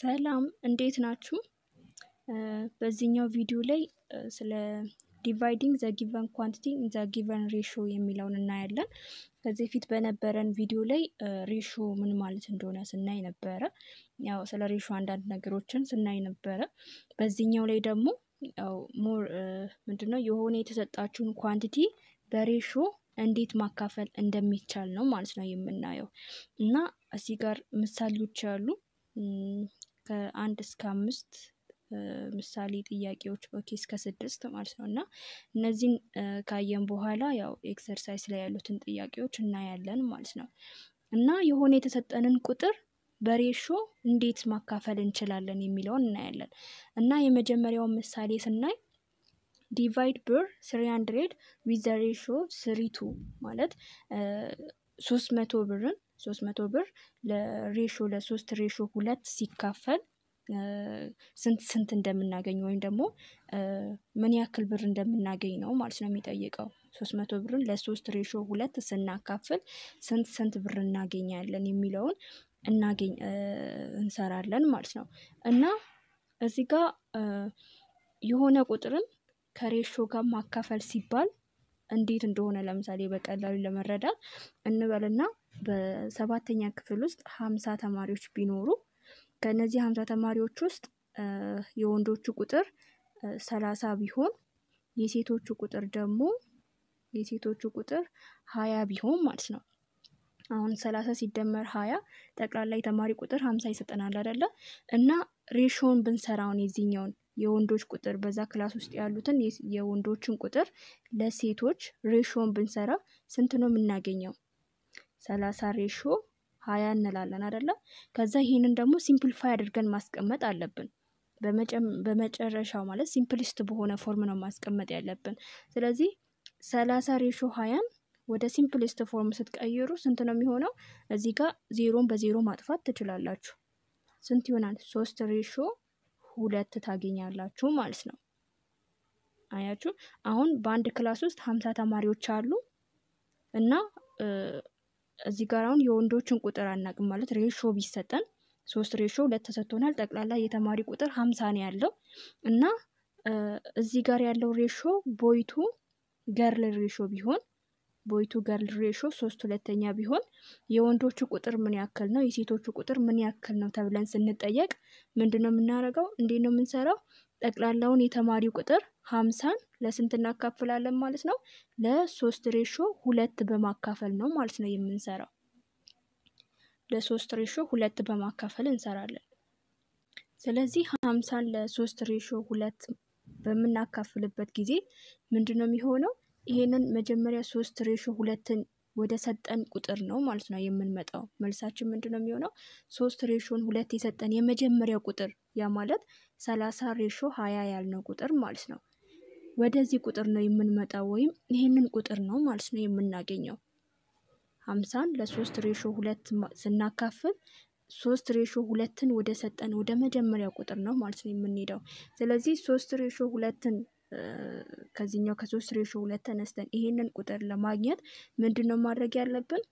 ሰላም እንዴት ናችሁ? በዚህኛው ቪዲዮ ላይ ስለ ዲቫይዲንግ ዘ ጊቨን ኳንቲቲ ዘ ጊቨን ሬሽዮ የሚለውን እናያለን። ከዚህ ፊት በነበረን ቪዲዮ ላይ ሬሾ ምን ማለት እንደሆነ ስናይ ነበረ። ያው ስለ ሬሾ አንዳንድ ነገሮችን ስናይ ነበረ። በዚህኛው ላይ ደግሞ ያው ሞር ምንድነው የሆነ የተሰጣችሁን ኳንቲቲ በሬሾ እንዴት ማካፈል እንደሚቻል ነው ማለት ነው የምናየው እና እዚህ ጋር ምሳሌዎች አሉ። ከአንድ እስከ አምስት ምሳሌ ጥያቄዎች እስከ ስድስት ማለት ነው እና እነዚህን ካየን በኋላ ያው ኤክሰርሳይዝ ላይ ያሉትን ጥያቄዎች እናያለን ማለት ነው እና የሆነ የተሰጠንን ቁጥር በሬሾ እንዴት ማካፈል እንችላለን የሚለውን እናያለን እና የመጀመሪያውን ምሳሌ ስናይ ዲቫይድ ብር ስሪ ሀንድሬድ ዊዘ ሬሾ ስሪቱ ማለት ሶስት መቶ ብርን ሶስት መቶ ብር ለሬሾ ለሶስት ሬሾ ሁለት ሲካፈል ስንት ስንት እንደምናገኝ ወይም ደግሞ ምን ያክል ብር እንደምናገኝ ነው ማለት ነው የሚጠይቀው። ሶስት መቶ ብርን ለሶስት ሬሾ ሁለት ስናካፍል ስንት ስንት ብር እናገኛለን የሚለውን እናገኝ እንሰራለን ማለት ነው። እና እዚህ ጋር የሆነ ቁጥርን ከሬሾ ጋር ማካፈል ሲባል እንዴት እንደሆነ ለምሳሌ በቀላሉ ለመረዳት እንበልና በሰባተኛ ክፍል ውስጥ ሀምሳ ተማሪዎች ቢኖሩ ከእነዚህ ሀምሳ ተማሪዎች ውስጥ የወንዶቹ ቁጥር ሰላሳ ቢሆን የሴቶቹ ቁጥር ደግሞ የሴቶቹ ቁጥር ሀያ ቢሆን ማለት ነው። አሁን ሰላሳ ሲደመር ሀያ ጠቅላላ የተማሪ ቁጥር ሀምሳ ይሰጠናል አይደለ? እና ሬሾን ብንሰራውን የዚህኛውን የወንዶች ቁጥር በዛ ክላስ ውስጥ ያሉትን የወንዶችን ቁጥር ለሴቶች ሬሾን ብንሰራ ስንት ነው የምናገኘው? ሰላሳ ሬሾ ሀያ እንላለን አይደለም። ከዛ ይህንን ደግሞ ሲምፕሊፋይ አድርገን ማስቀመጥ አለብን። በመጨረሻው ማለት ሲምፕሊስት በሆነ ፎርም ነው ማስቀመጥ ያለብን። ስለዚህ ሰላሳ ሬሾ ሀያን ወደ ሲምፕሊስት ፎርም ስትቀይሩ ስንት ነው የሚሆነው? እዚህ ጋር ዜሮን በዜሮ ማጥፋት ትችላላችሁ። ስንት ይሆናል? ሶስት ሬሾ ሁለት ታገኛላችሁ ማለት ነው። አያችሁ፣ አሁን በአንድ ክላስ ውስጥ ሀምሳ ተማሪዎች አሉ እና እዚህ ጋር አሁን የወንዶችን ቁጥር አናቅም ማለት ሬሾ ቢሰጠን ሶስት ሬሾ ሁለት ተሰጥቶናል። ጠቅላላ የተማሪ ቁጥር ሀምሳ ነው ያለው እና እዚህ ጋር ያለው ሬሾ ቦይቱ ገርል ሬሾ ቢሆን ቦይቱ ገርል ሬሾ ሶስት ሁለተኛ ቢሆን የወንዶቹ ቁጥር ምን ያክል ነው፣ የሴቶቹ ቁጥር ምን ያክል ነው ተብለን ስንጠየቅ ምንድን ነው የምናደርገው? እንዴት ነው የምንሰራው? ጠቅላላውን የተማሪ ቁጥር ሀምሳን ለስንት እናካፍላለን ማለት ነው? ለሶስት ሬሾ ሁለት በማካፈል ነው ማለት ነው የምንሰራው። ለሶስት ሬሾ ሁለት በማካፈል እንሰራለን። ስለዚህ ሀምሳን ለሶስት ሬሾ ሁለት በምናካፍልበት ጊዜ ምንድን ነው የሚሆነው? ይሄንን መጀመሪያ ሶስት ሬሾ ሁለትን ወደ ሰጠን ቁጥር ነው ማለት ነው የምንመጣው። መልሳችን ምንድን ነው የሚሆነው? ሶስት ሬሾን ሁለት የሰጠን የመጀመሪያው ቁጥር ያ ማለት ሰላሳ ሬሾ ሀያ ያልነው ቁጥር ማለት ነው። ወደዚህ ቁጥር ነው የምንመጣው፣ ወይም ይህንን ቁጥር ነው ማለት ነው የምናገኘው። ሀምሳን ለሶስት ሬሾ ሁለት ስናካፍል ሶስት ሬሾ ሁለትን ወደ ሰጠን ወደ መጀመሪያው ቁጥር ነው ማለት ነው የምንሄደው። ስለዚህ ሶስት ሬሾ ሁለትን ከዚህኛው ከሶስት ሬሾ ሁለት ተነስተን ይህንን ቁጥር ለማግኘት ምንድን ነው ማድረግ ያለብን?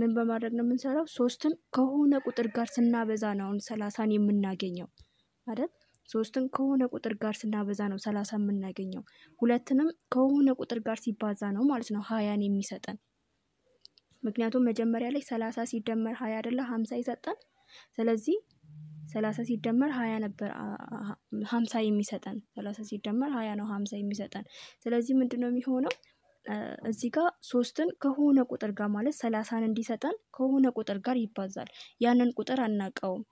ምን በማድረግ ነው የምንሰራው? ሶስትን ከሆነ ቁጥር ጋር ስናበዛ ነው አሁን ሰላሳን የምናገኘው አይደል? ሶስትን ከሆነ ቁጥር ጋር ስናበዛ ነው ሰላሳ የምናገኘው። ሁለትንም ከሆነ ቁጥር ጋር ሲባዛ ነው ማለት ነው ሀያን የሚሰጠን። ምክንያቱም መጀመሪያ ላይ ሰላሳ ሲደመር ሀያ አደለ ሀምሳ ይሰጠን። ስለዚህ ሰላሳ ሲደመር ሀያ ነበር ሀምሳ የሚሰጠን። ሰላሳ ሲደመር ሀያ ነው ሀምሳ የሚሰጠን። ስለዚህ ምንድን ነው የሚሆነው እዚህ ጋር ሶስትን ከሆነ ቁጥር ጋር ማለት ሰላሳን እንዲሰጠን ከሆነ ቁጥር ጋር ይባዛል። ያንን ቁጥር አናውቀውም።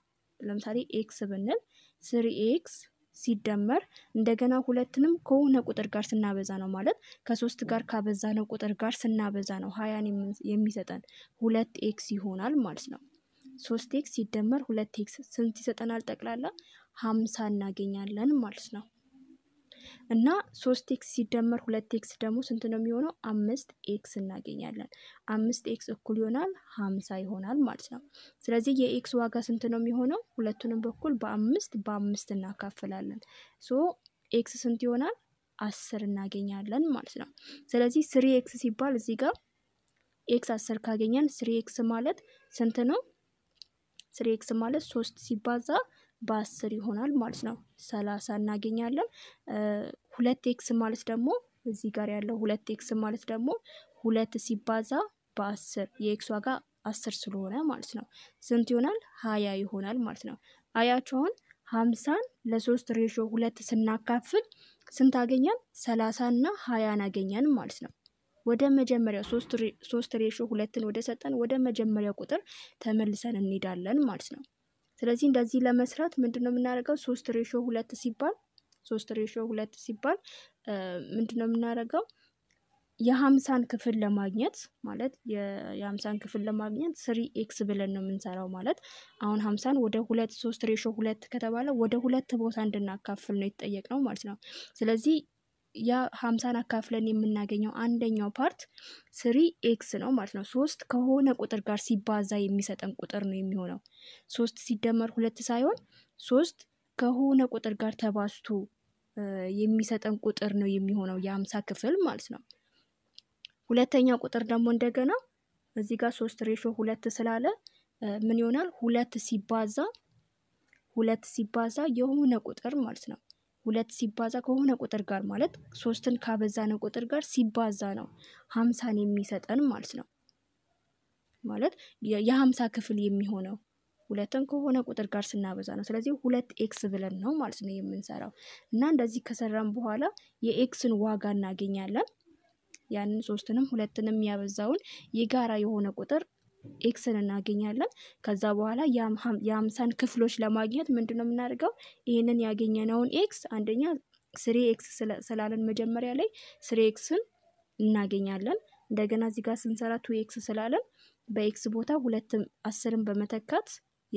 ለምሳሌ ኤክስ ብንል ስሪ ኤክስ ሲደመር እንደገና ሁለትንም ከሆነ ቁጥር ጋር ስናበዛ ነው ማለት ከሶስት ጋር ካበዛነው ቁጥር ጋር ስናበዛ ነው ሀያን የሚሰጠን ሁለት ኤክስ ይሆናል ማለት ነው። ሶስት ኤክስ ሲደመር ሁለት ኤክስ ስንት ይሰጠናል? ጠቅላላ ሀምሳ እናገኛለን ማለት ነው። እና ሶስት ኤክስ ሲደመር ሁለት ኤክስ ደግሞ ስንት ነው የሚሆነው? አምስት ኤክስ እናገኛለን። አምስት ኤክስ እኩል ይሆናል ሀምሳ ይሆናል ማለት ነው። ስለዚህ የኤክስ ዋጋ ስንት ነው የሚሆነው? ሁለቱንም በኩል በአምስት በአምስት እናካፍላለን። ሶ ኤክስ ስንት ይሆናል? አስር እናገኛለን ማለት ነው። ስለዚህ ስሪ ኤክስ ሲባል እዚህ ጋር ኤክስ አስር ካገኘን ስሪ ኤክስ ማለት ስንት ነው? ስሪ ኤክስ ማለት ሶስት ሲባዛ በአስር ይሆናል ማለት ነው። ሰላሳ እናገኛለን። ሁለት ኤክስ ማለት ደግሞ እዚህ ጋር ያለው ሁለት ኤክስ ማለት ደግሞ ሁለት ሲባዛ በአስር የኤክስ ዋጋ አስር ስለሆነ ማለት ነው። ስንት ይሆናል? ሀያ ይሆናል ማለት ነው። አያቸውን ሀምሳን ለሶስት ሬሾ ሁለት ስናካፍል ስንት አገኘን? ሰላሳና ሀያን አገኘን ማለት ነው። ወደ መጀመሪያው ሶስት ሬሾ ሁለትን ወደ ሰጠን ወደ መጀመሪያው ቁጥር ተመልሰን እንሄዳለን ማለት ነው። ስለዚህ እንደዚህ ለመስራት ምንድነው የምናደርገው? ሶስት ሬሾ ሁለት ሲባል ሶስት ሬሾ ሁለት ሲባል ምንድነው የምናደርገው? የሀምሳን ክፍል ለማግኘት ማለት የሀምሳን ክፍል ለማግኘት ስሪ ኤክስ ብለን ነው የምንሰራው። ማለት አሁን ሀምሳን ወደ ሁለት ሶስት ሬሾ ሁለት ከተባለ ወደ ሁለት ቦታ እንድናካፍል ነው ነው ማለት ነው። ስለዚህ ያ ሀምሳን አካፍለን የምናገኘው አንደኛው ፓርት ስሪ ኤክስ ነው ማለት ነው። ሶስት ከሆነ ቁጥር ጋር ሲባዛ የሚሰጠን ቁጥር ነው የሚሆነው። ሶስት ሲደመር ሁለት ሳይሆን ሶስት ከሆነ ቁጥር ጋር ተባዝቶ የሚሰጠን ቁጥር ነው የሚሆነው የሀምሳ ክፍል ማለት ነው። ሁለተኛ ቁጥር ደግሞ እንደገና እዚህ ጋር ሶስት ሬሾ ሁለት ስላለ ምን ይሆናል? ሁለት ሲባዛ ሁለት ሲባዛ የሆነ ቁጥር ማለት ነው። ሁለት ሲባዛ ከሆነ ቁጥር ጋር ማለት ሶስትን ካበዛነው ቁጥር ጋር ሲባዛ ነው ሀምሳን የሚሰጠን ማለት ነው። ማለት የሀምሳ ክፍል የሚሆነው ሁለትን ከሆነ ቁጥር ጋር ስናበዛ ነው። ስለዚህ ሁለት ኤክስ ብለን ነው ማለት ነው የምንሰራው እና እንደዚህ ከሰራን በኋላ የኤክስን ዋጋ እናገኛለን። ያንን ሶስትንም ሁለትንም ያበዛውን የጋራ የሆነ ቁጥር ኤክስን እናገኛለን። ከዛ በኋላ የአምሳን ክፍሎች ለማግኘት ምንድን ነው የምናደርገው? ይህንን ያገኘነውን ኤክስ አንደኛ ስሪ ኤክስ ስላለን መጀመሪያ ላይ ስሪ ኤክስን እናገኛለን። እንደገና እዚህ ጋር ስንሰራ ቱ ኤክስ ስላለን በኤክስ ቦታ ሁለትም አስርን በመተካት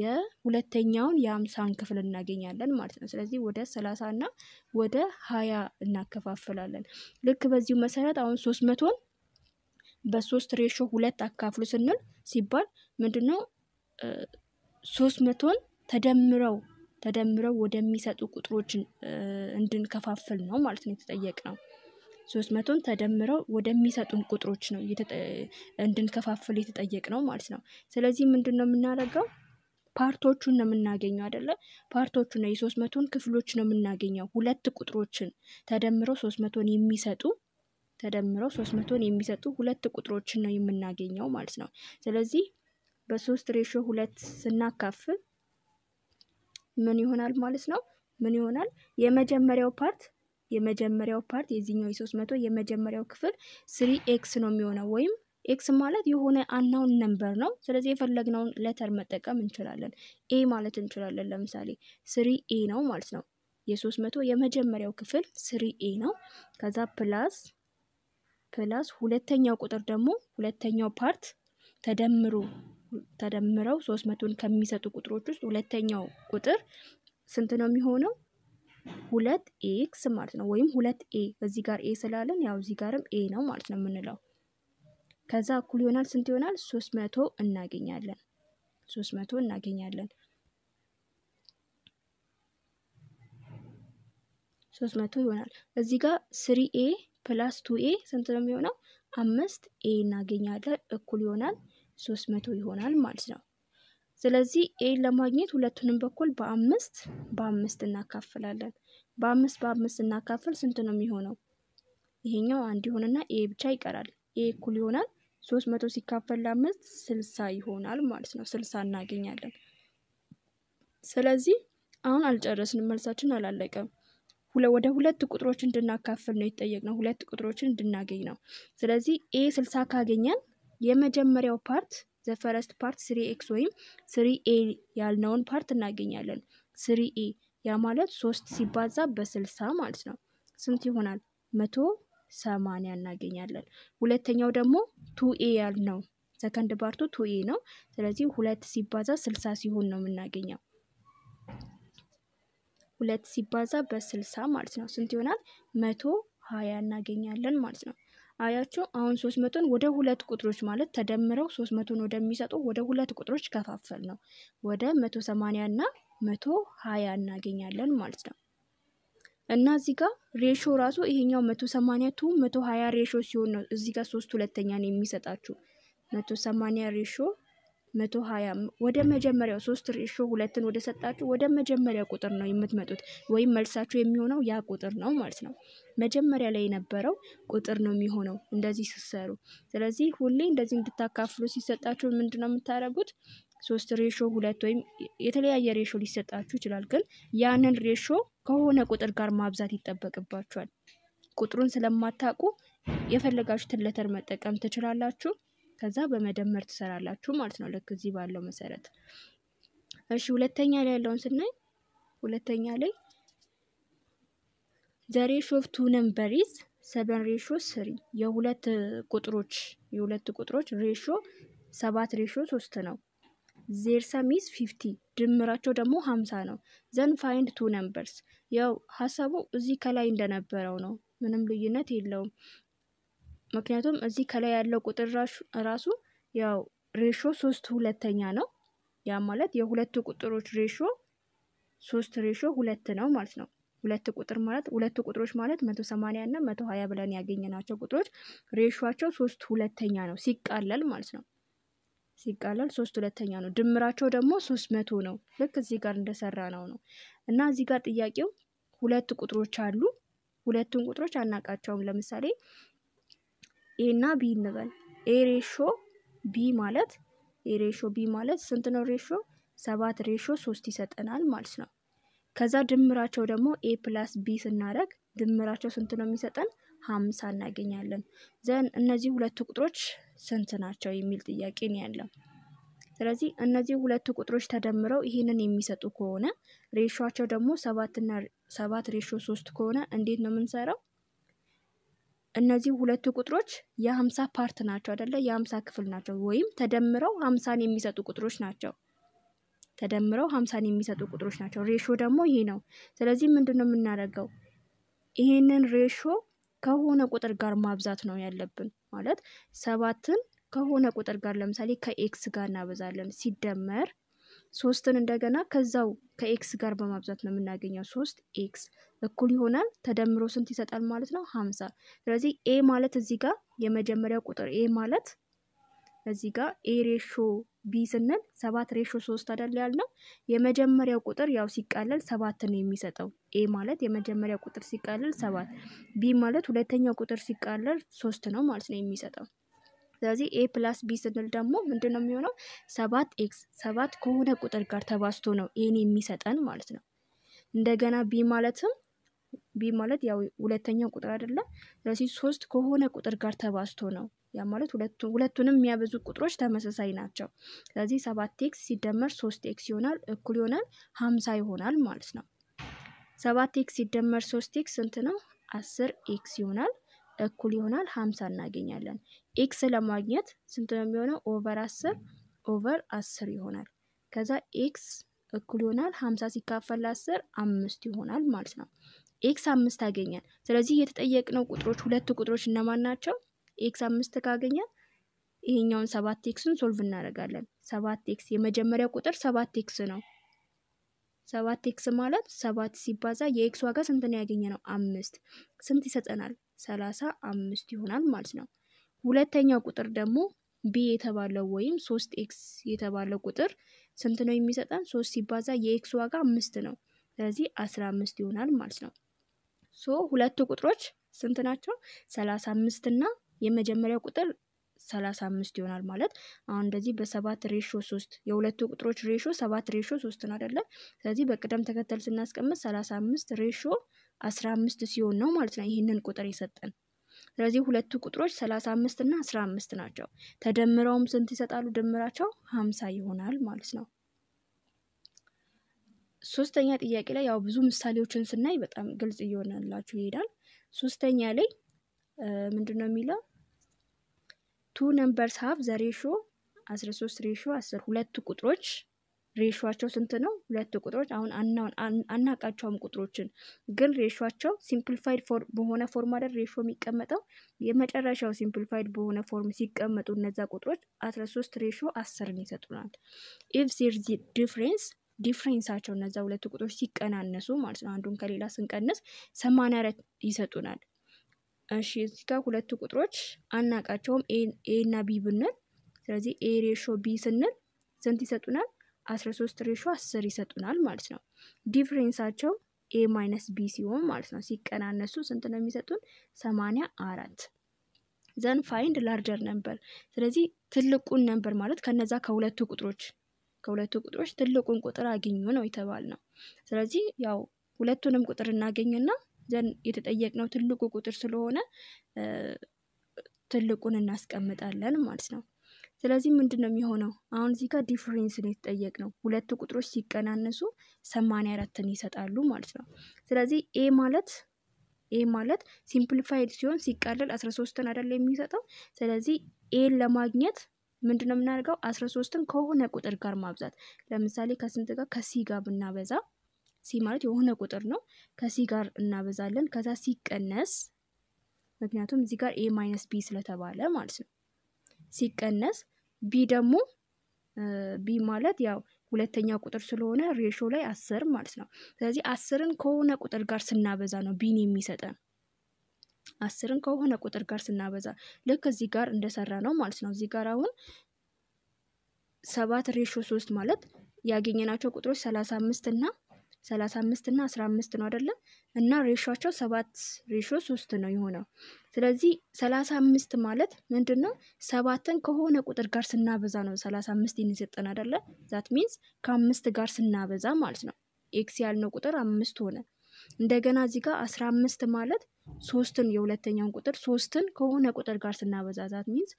የሁለተኛውን የአምሳን ክፍል እናገኛለን ማለት ነው። ስለዚህ ወደ ሰላሳ እና ወደ ሀያ እናከፋፍላለን። ልክ በዚሁ መሰረት አሁን ሶስት መቶን በሶስት ሬሾ ሁለት አካፍሉ ስንል ሲባል ምንድነው ሶስት መቶን ተደምረው ተደምረው ወደሚሰጡ ቁጥሮችን እንድንከፋፍል ነው ማለት ነው የተጠየቅ ነው። ሶስት መቶን ተደምረው ወደሚሰጡን ቁጥሮች ነው እንድንከፋፍል ነው ማለት ነው። ስለዚህ ምንድን ነው የምናደርገው? ፓርቶቹን ነው የምናገኘው አይደለ? ፓርቶቹን የሶስት መቶን ክፍሎች ነው የምናገኘው። ሁለት ቁጥሮችን ተደምረው ሶስት መቶን የሚሰጡ ተደምረው ሶስት መቶን የሚሰጡ ሁለት ቁጥሮችን ነው የምናገኘው ማለት ነው። ስለዚህ በሶስት ሬሾ ሁለት ስናካፍል ምን ይሆናል ማለት ነው? ምን ይሆናል? የመጀመሪያው ፓርት የመጀመሪያው ፓርት የዚህኛው የሶስት መቶ የመጀመሪያው ክፍል ስሪ ኤክስ ነው የሚሆነው ወይም ኤክስ ማለት የሆነ አናውን ነንበር ነው። ስለዚህ የፈለግነውን ሌተር መጠቀም እንችላለን። ኤ ማለት እንችላለን። ለምሳሌ ስሪ ኤ ነው ማለት ነው። የሶስት መቶ የመጀመሪያው ክፍል ስሪ ኤ ነው። ከዛ ፕላስ ፕላስ ሁለተኛው ቁጥር ደግሞ ሁለተኛው ፓርት ተደምሮ ተደምረው ሶስት መቶን ከሚሰጡ ቁጥሮች ውስጥ ሁለተኛው ቁጥር ስንት ነው የሚሆነው? ሁለት ኤክስ ማለት ነው። ወይም ሁለት ኤ እዚህ ጋር ኤ ስላለን ያው እዚህ ጋርም ኤ ነው ማለት ነው የምንለው። ከዛ እኩል ይሆናል ስንት ይሆናል? ሶስት መቶ እናገኛለን። ሶስት መቶ እናገኛለን። ሶስት መቶ ይሆናል። እዚህ ጋር ስሪ ኤ ፕላስ ቱ ኤ ስንት ነው የሚሆነው? አምስት ኤ እናገኛለን እኩል ይሆናል ሶስት መቶ ይሆናል ማለት ነው። ስለዚህ ኤ ለማግኘት ሁለቱንም በኩል በአምስት በአምስት እናካፍላለን። በአምስት በአምስት እናካፍል ስንት ነው የሚሆነው? ይሄኛው አንድ ይሆንና ኤ ብቻ ይቀራል። ኤ እኩል ይሆናል ሶስት መቶ ሲካፈል ለአምስት ስልሳ ይሆናል ማለት ነው። ስልሳ እናገኛለን። ስለዚህ አሁን አልጨረስንም፣ መልሳችን አላለቀም። ወደ ሁለት ቁጥሮች እንድናካፍል ነው የተጠየቅ ነው። ሁለት ቁጥሮችን እንድናገኝ ነው። ስለዚህ ኤ ስልሳ ካገኘን የመጀመሪያው ፓርት ዘፈረስት ፓርት ስሪ ኤክስ ወይም ስሪ ኤ ያልነውን ፓርት እናገኛለን። ስሪ ኤ ያ ማለት ሶስት ሲባዛ በስልሳ ማለት ነው። ስንት ይሆናል? መቶ ሰማንያ እናገኛለን። ሁለተኛው ደግሞ ቱ ኤ ያልነው ሰከንድ ፓርቱ ቱ ኤ ነው። ስለዚህ ሁለት ሲባዛ ስልሳ ሲሆን ነው የምናገኘው። ሁለት ሲባዛ በስልሳ ማለት ነው ስንት ይሆናል? መቶ ሀያ እናገኛለን ማለት ነው። አያችሁ አሁን ሶስት መቶን ወደ ሁለት ቁጥሮች ማለት ተደምረው ሶስት መቶን ወደሚሰጡ ወደ ሁለት ቁጥሮች ከፋፈል ነው ወደ መቶ ሰማንያ እና መቶ ሀያ እናገኛለን ማለት ነው። እና እዚህ ጋር ሬሾ ራሱ ይሄኛው መቶ ሰማንያ ቱ መቶ ሀያ ሬሾ ሲሆን ነው እዚህ ጋር ሶስት ሁለተኛ ነው የሚሰጣችሁ መቶ ሰማንያ ሬሾ መቶ ሀያ ወደ መጀመሪያው ሶስት ሬሾ ሁለትን ወደ ሰጣችሁ ወደ መጀመሪያ ቁጥር ነው የምትመጡት፣ ወይም መልሳችሁ የሚሆነው ያ ቁጥር ነው ማለት ነው። መጀመሪያ ላይ የነበረው ቁጥር ነው የሚሆነው እንደዚህ ስትሰሩ። ስለዚህ ሁሌ እንደዚህ እንድታካፍሉ ሲሰጣችሁ ምንድን ነው የምታደርጉት? ሶስት ሬሾ ሁለት ወይም የተለያየ ሬሾ ሊሰጣችሁ ይችላል። ግን ያንን ሬሾ ከሆነ ቁጥር ጋር ማብዛት ይጠበቅባችኋል። ቁጥሩን ስለማታውቁ የፈለጋችሁትን ለተር መጠቀም ትችላላችሁ። ከዛ በመደመር ትሰራላችሁ ማለት ነው። ልክ እዚህ ባለው መሰረት። እሺ ሁለተኛ ላይ ያለውን ስናይ ሁለተኛ ላይ ዘ ሬሾ ኦፍ ቱ ነምበሪዝ ሰቨን ሬሾ ስሪ የሁለት ቁጥሮች የሁለት ቁጥሮች ሬሾ ሰባት ሬሾ ሶስት ነው። ዜር ሰም ኢዝ ፊፍቲ ድምራቸው ደግሞ ሀምሳ ነው። ዘን ፋይንድ ቱ ነምበርስ ያው ሀሳቡ እዚህ ከላይ እንደነበረው ነው። ምንም ልዩነት የለውም። ምክንያቱም እዚህ ከላይ ያለው ቁጥር ራሱ ያው ሬሾ ሶስት ሁለተኛ ነው። ያ ማለት የሁለቱ ቁጥሮች ሬሾ ሶስት ሬሾ ሁለት ነው ማለት ነው። ሁለት ቁጥር ማለት ሁለቱ ቁጥሮች ማለት መቶ ሰማንያ እና መቶ ሀያ ብለን ያገኘናቸው ቁጥሮች ሬሾቸው ሶስት ሁለተኛ ነው ሲቃለል ማለት ነው። ሲቃለል ሶስት ሁለተኛ ነው። ድምራቸው ደግሞ ሶስት መቶ ነው። ልክ እዚህ ጋር እንደሰራ ነው ነው እና እዚህ ጋር ጥያቄው ሁለት ቁጥሮች አሉ። ሁለቱን ቁጥሮች አናውቃቸውም። ለምሳሌ ኤና ቢ እንበል። ኤ ሬሾ ቢ ማለት ኤ ሬሾ ቢ ማለት ስንት ነው? ሬሾ ሰባት ሬሾ ሶስት ይሰጠናል ማለት ነው። ከዛ ድምራቸው ደግሞ ኤ ፕላስ ቢ ስናደርግ ድምራቸው ስንት ነው የሚሰጠን? ሀምሳ እናገኛለን። ዘን እነዚህ ሁለቱ ቁጥሮች ስንት ናቸው የሚል ጥያቄ ነው ያለው። ስለዚህ እነዚህ ሁለቱ ቁጥሮች ተደምረው ይህንን የሚሰጡ ከሆነ ሬሾቸው ደግሞ ሰባትና ሰባት ሬሾ ሶስት ከሆነ እንዴት ነው የምንሰራው? እነዚህ ሁለቱ ቁጥሮች የሀምሳ ፓርት ናቸው አይደለ? የሀምሳ ክፍል ናቸው ወይም ተደምረው ሀምሳን የሚሰጡ ቁጥሮች ናቸው። ተደምረው ሀምሳን የሚሰጡ ቁጥሮች ናቸው። ሬሾ ደግሞ ይሄ ነው። ስለዚህ ምንድን ነው የምናደርገው? ይሄንን ሬሾ ከሆነ ቁጥር ጋር ማብዛት ነው ያለብን። ማለት ሰባትን ከሆነ ቁጥር ጋር ለምሳሌ ከኤክስ ጋር እናበዛለን ሲደመር ሶስትን እንደገና ከዛው ከኤክስ ጋር በማብዛት ነው የምናገኘው። ሶስት ኤክስ እኩል ይሆናል ተደምሮ ስንት ይሰጣል ማለት ነው? ሀምሳ ስለዚህ ኤ ማለት እዚህ ጋር የመጀመሪያው ቁጥር ኤ ማለት እዚህ ጋር ኤ ሬሾ ቢ ስንል ሰባት ሬሾ ሶስት አደል ያልነው የመጀመሪያው ቁጥር ያው ሲቃለል ሰባት ነው የሚሰጠው። ኤ ማለት የመጀመሪያው ቁጥር ሲቃለል ሰባት፣ ቢ ማለት ሁለተኛው ቁጥር ሲቃለል ሶስት ነው ማለት ነው የሚሰጠው። ስለዚህ ኤ ፕላስ ቢ ስንል ደግሞ ምንድን ነው የሚሆነው? ሰባት ኤክስ ሰባት ከሆነ ቁጥር ጋር ተባዝቶ ነው ኤን የሚሰጠን ማለት ነው። እንደገና ቢ ማለትም ቢ ማለት ያው ሁለተኛው ቁጥር አይደለም። ስለዚህ ሶስት ከሆነ ቁጥር ጋር ተባዝቶ ነው። ያ ማለት ሁለቱንም የሚያበዙ ቁጥሮች ተመሳሳይ ናቸው። ስለዚህ ሰባት ኤክስ ሲደመር ሶስት ኤክስ ይሆናል እኩል ይሆናል ሀምሳ ይሆናል ማለት ነው። ሰባት ኤክስ ሲደመር ሶስት ኤክስ ስንት ነው? አስር ኤክስ ይሆናል። እኩል ይሆናል ሀምሳ እናገኛለን። ኤክስ ለማግኘት ስንት ነው የሚሆነው? ኦቨር አስር ኦቨር አስር ይሆናል። ከዛ ኤክስ እኩል ይሆናል ሀምሳ ሲካፈል አስር አምስት ይሆናል ማለት ነው። ኤክስ አምስት አገኘን። ስለዚህ የተጠየቅነው ቁጥሮች ሁለት ቁጥሮች እነማን ናቸው? ኤክስ አምስት ካገኘን ይሄኛውን ሰባት ኤክስን ሶልቭ እናደርጋለን። ሰባት ኤክስ የመጀመሪያ ቁጥር ሰባት ኤክስ ነው። ሰባት ኤክስ ማለት ሰባት ሲባዛ የኤክስ ዋጋ ስንት ነው ያገኘ ነው? አምስት። ስንት ይሰጠናል? ሰላሳ አምስት ይሆናል ማለት ነው። ሁለተኛው ቁጥር ደግሞ ቢ የተባለው ወይም ሶስት ኤክስ የተባለው ቁጥር ስንት ነው የሚሰጠን? ሶስት ሲባዛ የኤክስ ዋጋ አምስት ነው። ስለዚህ አስራ አምስት ይሆናል ማለት ነው። ሶ ሁለቱ ቁጥሮች ስንት ናቸው? ሰላሳ አምስት እና የመጀመሪያው ቁጥር ሰላሳ አምስት ይሆናል ማለት አሁን እንደዚህ በሰባት ሬሾ ሶስት የሁለቱ ቁጥሮች ሬሾ ሰባት ሬሾ ሶስት ነው አይደለም። ስለዚህ በቅደም ተከተል ስናስቀምጥ ሰላሳ አምስት ሬሾ አስራ አምስት ሲሆን ነው ማለት ነው ይህንን ቁጥር የሰጠን። ስለዚህ ሁለቱ ቁጥሮች ሰላሳ አምስት እና አስራ አምስት ናቸው። ተደምረውም ስንት ይሰጣሉ? ድምራቸው ሀምሳ ይሆናል ማለት ነው። ሶስተኛ ጥያቄ ላይ ያው ብዙ ምሳሌዎችን ስናይ በጣም ግልጽ እየሆነላችሁ ይሄዳል። ሶስተኛ ላይ ምንድን ነው የሚለው ቱ ነምበርስ ሀብ ዘ ሬሾ አስራ ሶስት ሬሾ አስር ሁለቱ ቁጥሮች ሬሾቸው ስንት ነው? ሁለት ቁጥሮች አሁን አናቃቸውም። ቁጥሮችን ግን ሬሾቸው ሲምፕሊፋይድ በሆነ ፎርም አይደል ሬሾ የሚቀመጠው የመጨረሻው ሲምፕሊፋይድ በሆነ ፎርም ሲቀመጡ እነዛ ቁጥሮች አስራ ሶስት ሬሾ አስርን ይሰጡናል። ኢፍ ዜር ዲፍሬንስ ዲፍሬንሳቸው እነዛ ሁለት ቁጥሮች ሲቀናነሱ ማለት ነው አንዱን ከሌላ ስንቀንስ ሰማንያ አራት ይሰጡናል። እሺ እዚህ ጋር ሁለቱ ቁጥሮች አናቃቸውም ኤ እና ቢ ብንል ስለዚህ ኤ ሬሾ ቢ ስንል ስንት ይሰጡናል? 13 ሬሾ 10 ይሰጡናል ማለት ነው። ዲፍሬንሳቸው ኤ ማይነስ ቢ ሲሆን ማለት ነው። ሲቀናነሱ ስንት ነው የሚሰጡን? 84 ዘን ፋይንድ ላርጀር ነምበር። ስለዚህ ትልቁን ነምበር ማለት ከነዛ ከሁለቱ ቁጥሮች ከሁለቱ ቁጥሮች ትልቁን ቁጥር አግኙ ነው የተባል ነው። ስለዚህ ያው ሁለቱንም ቁጥር እናገኝና ዘን የተጠየቅነው ትልቁ ቁጥር ስለሆነ ትልቁን እናስቀምጣለን ማለት ነው። ስለዚህ ምንድን ነው የሚሆነው? አሁን እዚህ ጋር ነው የተጠየቅ ነው። ሁለቱ ቁጥሮች ሲቀናነሱ ሰማንያ አራትን ይሰጣሉ ማለት ነው። ስለዚህ ኤ ማለት ኤ ማለት ሲምፕሊፋይድ ሲሆን ሲቃለል አስራ ሶስትን አይደል የሚሰጠው። ስለዚህ ኤን ለማግኘት ምንድን ነው የምናደርገው? አስራ ሶስትን ከሆነ ቁጥር ጋር ማብዛት። ለምሳሌ ከስንት ጋር? ከሲ ጋር ብናበዛ ሲ ማለት የሆነ ቁጥር ነው። ከሲ ጋር እናበዛለን። ከዛ ሲቀነስ ምክንያቱም እዚህ ጋር ኤ ማይነስ ቢ ስለተባለ ማለት ነው ሲቀነስ ቢ ደግሞ ቢ ማለት ያው ሁለተኛ ቁጥር ስለሆነ ሬሾ ላይ አስር ማለት ነው። ስለዚህ አስርን ከሆነ ቁጥር ጋር ስናበዛ ነው ቢን የሚሰጠን። አስርን ከሆነ ቁጥር ጋር ስናበዛ ልክ እዚህ ጋር እንደሰራ ነው ማለት ነው። እዚህ ጋር አሁን ሰባት ሬሾ ሶስት ማለት ያገኘናቸው ቁጥሮች ሰላሳ አምስት እና ሰላሳ አምስት እና አስራ አምስት ነው አይደለ? እና ሬሾቸው ሰባት ሬሾ ሶስት ነው የሆነው። ስለዚህ ሰላሳ አምስት ማለት ምንድን ነው? ሰባትን ከሆነ ቁጥር ጋር ስናበዛ ነው ሰላሳ አምስት የሚሰጠን አይደለ? ዛት ሚንስ ከአምስት ጋር ስናበዛ ማለት ነው። ኤክስ ያልነው ቁጥር አምስት ሆነ። እንደገና እዚህ ጋር አስራ አምስት ማለት ሶስትን የሁለተኛውን ቁጥር ሶስትን ከሆነ ቁጥር ጋር ስናበዛዛት ሚንስ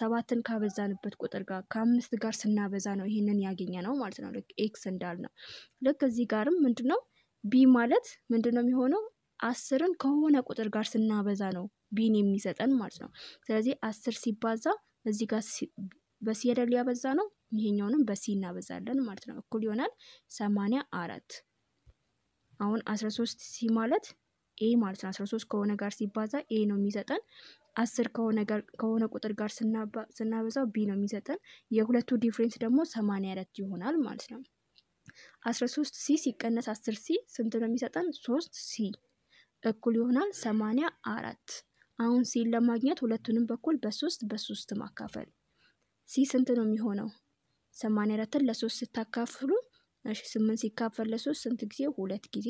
ሰባትን ካበዛንበት ቁጥር ጋር ከአምስት ጋር ስናበዛ ነው ይህንን ያገኘ ነው ማለት ነው። ልክ ኤክስ እንዳል ነው። ልክ እዚህ ጋርም ምንድን ነው ቢ ማለት ምንድን ነው የሚሆነው? አስርን ከሆነ ቁጥር ጋር ስናበዛ ነው ቢን የሚሰጠን ማለት ነው። ስለዚህ አስር ሲባዛ እዚህ ጋር በሲ ያበዛ ነው። ይሄኛውንም በሲ እናበዛለን ማለት ነው። እኩል ይሆናል ሰማንያ አራት አሁን አስራ ሶስት ሲ ማለት ኤ ማለት ነው። አስራ ሶስት ከሆነ ጋር ሲባዛ ኤ ነው የሚሰጠን። አስር ከሆነ ቁጥር ጋር ስናበዛው ቢ ነው የሚሰጠን። የሁለቱ ዲፍሬንስ ደግሞ ሰማንያ አራት ይሆናል ማለት ነው። አስራ ሶስት ሲ ሲቀነስ አስር ሲ ስንት ነው የሚሰጠን? ሶስት ሲ እኩል ይሆናል ሰማንያ አራት አሁን ሲን ለማግኘት ሁለቱንም በኩል በሶስት በሶስት ማካፈል ሲ ስንት ነው የሚሆነው? ሰማንያ አራትን ለሶስት ስታካፍሉ እሺ ስምንት ሲካፈል ለሶስት ስንት ጊዜ? ሁለት ጊዜ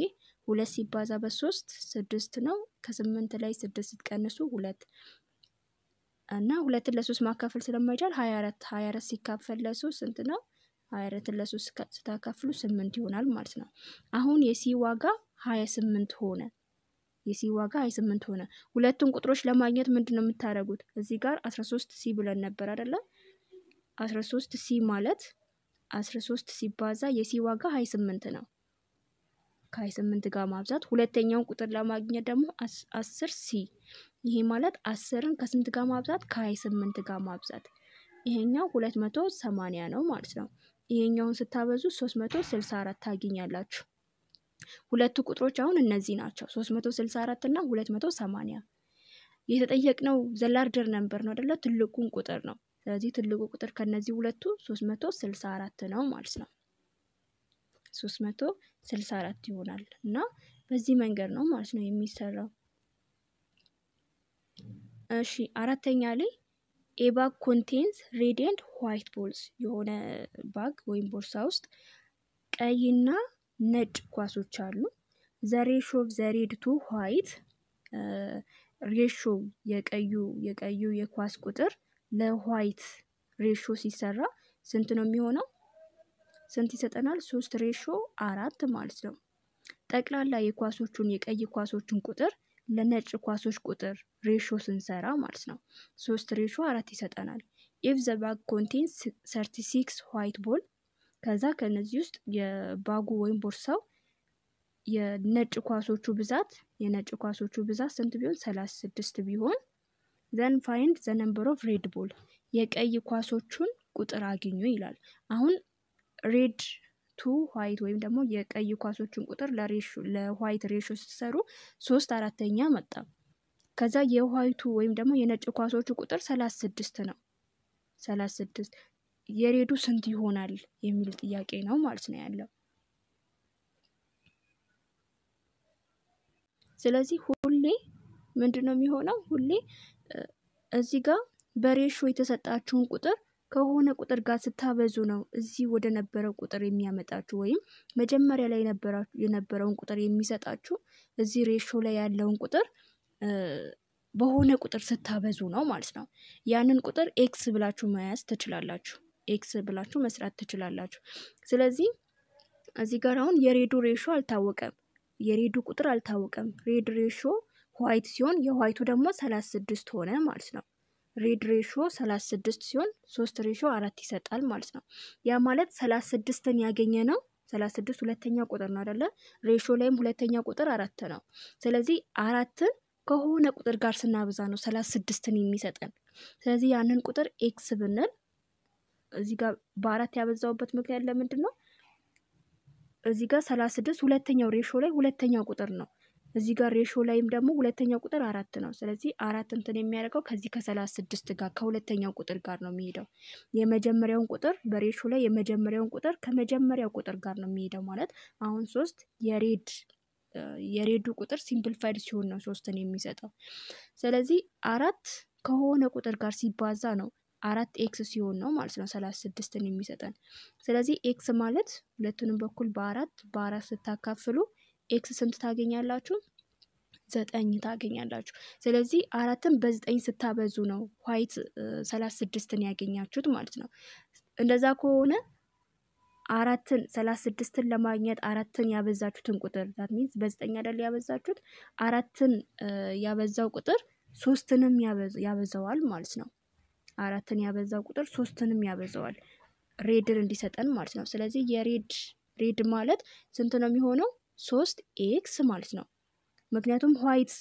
ሁለት ሲባዛ በሶስት ስድስት ነው። ከስምንት ላይ ስድስት ሲቀንሱ ሁለት እና ሁለትን ለሶስት ማካፈል ስለማይቻል ሀያ አራት ሀያ አራት ሲካፈል ለሶስት ስንት ነው? ሀያ አራትን ለሶስት ስታካፍሉ ስምንት ይሆናል ማለት ነው። አሁን የሲ ዋጋ ሀያ ስምንት ሆነ። የሲ ዋጋ ሀያ ስምንት ሆነ። ሁለቱን ቁጥሮች ለማግኘት ምንድን ነው የምታደርጉት? እዚህ ጋር አስራ ሶስት ሲ ብለን ነበር አደለ? አስራ ሶስት ሲ ማለት አስራ ሶስት ሲባዛ የሲ ዋጋ ሀያ ስምንት ነው። ከሀያ ስምንት ጋር ማብዛት ሁለተኛውን ቁጥር ለማግኘት ደግሞ አስር ሲ ይሄ ማለት አስርን ከስንት ጋር ማብዛት ከሀያ ስምንት ጋር ማብዛት ይሄኛው ሁለት መቶ ሰማንያ ነው ማለት ነው። ይሄኛውን ስታበዙ ሶስት መቶ ስልሳ አራት ታገኛላችሁ። ሁለቱ ቁጥሮች አሁን እነዚህ ናቸው፣ ሶስት መቶ ስልሳ አራት እና ሁለት መቶ ሰማንያ የተጠየቅነው ዘላርደር ነንበር ነው አይደለ? ትልቁን ቁጥር ነው። ስለዚህ ትልቁ ቁጥር ከነዚህ ሁለቱ ሶስት መቶ ስልሳ አራት ነው ማለት ነው። ሶስት መቶ ስልሳ አራት ይሆናል እና በዚህ መንገድ ነው ማለት ነው የሚሰራው። እሺ አራተኛ ላይ ኤባግ ኮንቴንስ ሬድ ዋይት ቦልስ የሆነ ባግ ወይም ቦርሳ ውስጥ ቀይና ነጭ ኳሶች አሉ። ዘሬሾ ዘሬድ ቱ ዋይት ሬሾ የቀዩ የቀዩ የኳስ ቁጥር ለዋይት ሬሾ ሲሰራ ስንት ነው የሚሆነው? ስንት ይሰጠናል? ሶስት ሬሾ አራት ማለት ነው። ጠቅላላ የኳሶቹን የቀይ ኳሶቹን ቁጥር ለነጭ ኳሶች ቁጥር ሬሾ ስንሰራ ማለት ነው ሶስት ሬሾ አራት ይሰጠናል። ኢፍ ዘ ባግ ኮንቴንስ ሰርቲ ሲክስ ዋይት ቦል ከዛ ከነዚህ ውስጥ የባጉ ወይም ቦርሳው የነጭ ኳሶቹ ብዛት የነጭ ኳሶቹ ብዛት ስንት ቢሆን ሰላሳ ስድስት ቢሆን ዘን ፋይንድ ዘ ነምበር ኦፍ ሬድ ቦል የቀይ ኳሶቹን ቁጥር አግኙ ይላል። አሁን ሬድ ቱ ዋይት ወይም ደግሞ የቀይ ኳሶችን ቁጥር ለዋይት ሬሾ ስትሰሩ ሶስት አራተኛ መጣ። ከዛ የዋይቱ ወይም ደግሞ የነጭ ኳሶቹ ቁጥር ሰላሳ ስድስት ነው። ሰላሳ ስድስት የሬዱ ስንት ይሆናል የሚል ጥያቄ ነው ማለት ነው ያለው። ስለዚህ ሁሌ ምንድን ነው የሚሆነው? ሁሌ እዚህ ጋር በሬሾ የተሰጣችሁን ቁጥር ከሆነ ቁጥር ጋር ስታበዙ ነው እዚህ ወደ ነበረው ቁጥር የሚያመጣችሁ ወይም መጀመሪያ ላይ የነበረውን ቁጥር የሚሰጣችሁ እዚህ ሬሾ ላይ ያለውን ቁጥር በሆነ ቁጥር ስታበዙ ነው ማለት ነው። ያንን ቁጥር ኤክስ ብላችሁ መያዝ ትችላላችሁ። ኤክስ ብላችሁ መስራት ትችላላችሁ። ስለዚህ እዚህ ጋር አሁን የሬዱ ሬሾ አልታወቀም። የሬዱ ቁጥር አልታወቀም። ሬድ ሬሾ ዋይት ሲሆን የዋይቱ ደግሞ ሰላሳ ስድስት ሆነ ማለት ነው። ሬድ ሬሾ 36 ሲሆን 3 ሬሾ 4 ይሰጣል ማለት ነው። ያ ማለት 36ን ያገኘ ነው 36 ሁለተኛ ቁጥር ነው አይደለ? ሬሾ ላይም ሁለተኛ ቁጥር አራት ነው። ስለዚህ አራትን ከሆነ ቁጥር ጋር ስናበዛ ነው 36ን የሚሰጠን። ስለዚህ ያንን ቁጥር ኤክስ ብንል እዚህ ጋር በአራት ያበዛውበት ምክንያት ለምንድን ነው? እዚህ ጋር 36 ሁለተኛው ሬሾ ላይ ሁለተኛው ቁጥር ነው። እዚህ ጋር ሬሾ ላይም ደግሞ ሁለተኛው ቁጥር አራት ነው። ስለዚህ አራት እንትን የሚያደርገው ከዚህ ከሰላሳ ስድስት ጋር ከሁለተኛው ቁጥር ጋር ነው የሚሄደው። የመጀመሪያውን ቁጥር በሬሾ ላይ የመጀመሪያውን ቁጥር ከመጀመሪያው ቁጥር ጋር ነው የሚሄደው ማለት አሁን ሶስት የሬድ የሬዱ ቁጥር ሲምፕልፋይድ ሲሆን ነው ሶስትን የሚሰጠው። ስለዚህ አራት ከሆነ ቁጥር ጋር ሲባዛ ነው አራት ኤክስ ሲሆን ነው ማለት ነው ሰላሳ ስድስትን የሚሰጠን። ስለዚህ ኤክስ ማለት ሁለቱንም በኩል በአራት በአራት ስታካፍሉ ኤክስ ስንት ታገኛላችሁ? ዘጠኝ ታገኛላችሁ። ስለዚህ አራትን በዘጠኝ ስታበዙ ነው ዋይት ሰላሳ ስድስትን ያገኛችሁት ማለት ነው። እንደዛ ከሆነ አራትን ሰላሳ ስድስትን ለማግኘት አራትን ያበዛችሁትን ቁጥር ዛት ሚንስ በዘጠኝ አይደል ያበዛችሁት። አራትን ያበዛው ቁጥር ሶስትንም ያበዛዋል ማለት ነው። አራትን ያበዛው ቁጥር ሶስትንም ያበዛዋል ሬድን እንዲሰጠን ማለት ነው። ስለዚህ የሬድ ሬድ ማለት ስንት ነው የሚሆነው? ሶስት ኤክስ ማለት ነው። ምክንያቱም ዋይት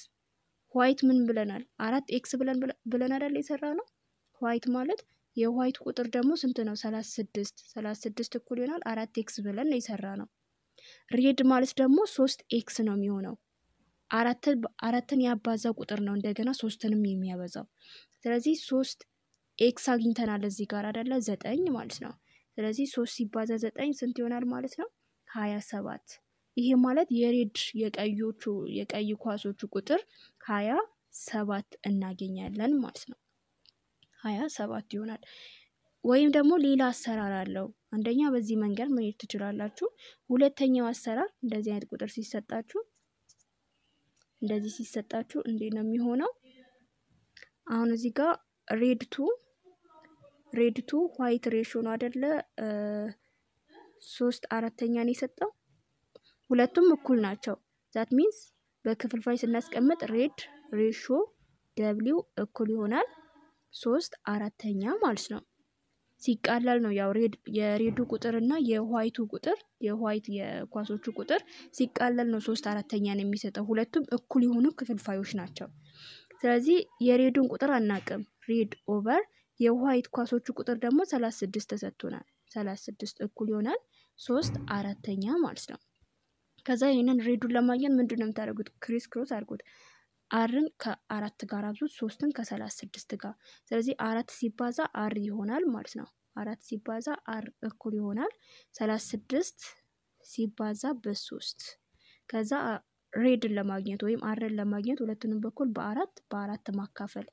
ዋይት ምን ብለናል? አራት ኤክስ ብለን ብለን አይደል የሰራ ነው። ዋይት ማለት የዋይት ቁጥር ደግሞ ስንት ነው? ሰላሳ ስድስት ሰላሳ ስድስት እኩል ይሆናል አራት ኤክስ ብለን የሰራ ነው። ሬድ ማለት ደግሞ ሶስት ኤክስ ነው የሚሆነው። አራትን ያባዛ ቁጥር ነው እንደገና ሶስትንም የሚያበዛው። ስለዚህ ሶስት ኤክስ አግኝተናል እዚህ ጋር አይደለ ዘጠኝ ማለት ነው። ስለዚህ ሶስት ሲባዛ ዘጠኝ ስንት ይሆናል ማለት ነው? ሀያ ሰባት ይሄ ማለት የሬድ የቀዮቹ የቀይ ኳሶቹ ቁጥር ሀያ ሰባት እናገኛለን ማለት ነው። ሀያ ሰባት ይሆናል። ወይም ደግሞ ሌላ አሰራር አለው። አንደኛ በዚህ መንገድ መሄድ ትችላላችሁ። ሁለተኛው አሰራር እንደዚህ አይነት ቁጥር ሲሰጣችሁ እንደዚህ ሲሰጣችሁ እንዴት ነው የሚሆነው? አሁን እዚህ ጋር ሬድ ቱ ሬድ ቱ ዋይት ሬሾ ነው አደለ? ሶስት አራተኛ ነው የሰጠው ሁለቱም እኩል ናቸው። ዛት ሚንስ በክፍልፋይ ስናስቀምጥ ሬድ ሬሾ ደብሊው እኩል ይሆናል ሶስት አራተኛ ማለት ነው። ሲቃላል ነው ያው የሬዱ ቁጥር እና የዋይቱ ቁጥር የዋይት የኳሶቹ ቁጥር ሲቃላል ነው ሶስት አራተኛ ነው የሚሰጠው። ሁለቱም እኩል የሆኑ ክፍልፋዮች ናቸው። ስለዚህ የሬዱን ቁጥር አናቅም። ሬድ ኦቨር የዋይት ኳሶቹ ቁጥር ደግሞ ሰላሳ ስድስት ተሰጥቶናል። ሰላሳ ስድስት እኩል ይሆናል ሶስት አራተኛ ማለት ነው። ከዛ ይህንን ሬዱን ለማግኘት ምንድን ነው የምታደርጉት? ክሪስ ክሮስ አድርጉት። አርን ከአራት ጋር አብዙት፣ ሶስትን ከሰላሳ ስድስት ጋር። ስለዚህ አራት ሲባዛ አር ይሆናል ማለት ነው። አራት ሲባዛ አር እኩል ይሆናል ሰላሳ ስድስት ሲባዛ በሶስት ከዛ ሬድን ለማግኘት ወይም አርን ለማግኘት ሁለቱንም በኩል በአራት በአራት ማካፈል